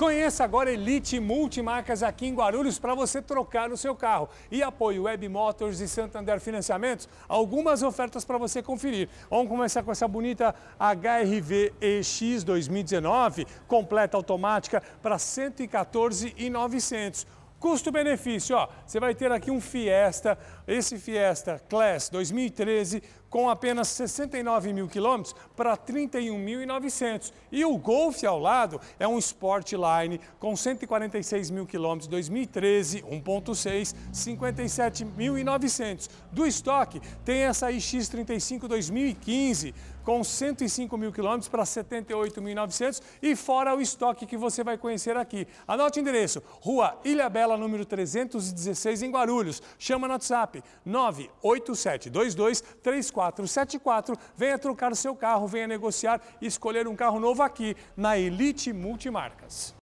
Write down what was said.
Conheça agora Elite Multimarcas aqui em Guarulhos para você trocar o seu carro. E apoio Web Motors e Santander Financiamentos, algumas ofertas para você conferir. Vamos começar com essa bonita HRV EX 2019, completa automática para R$ 114,900. Custo-benefício, ó, você vai ter aqui um Fiesta, esse Fiesta Class 2013, com apenas 69 mil quilômetros para 31.900. E o Golf ao lado é um Sportline com 146 mil quilômetros 2013, 1.6, 57.900. Do estoque tem essa iX35 2015 com 105 mil quilômetros para 78.900 e fora o estoque que você vai conhecer aqui. Anote o endereço, Rua Ilha Bela Capela número 316 em Guarulhos. Chama no WhatsApp 987223474. Venha trocar seu carro, venha negociar e escolher um carro novo aqui na Elite Multimarcas.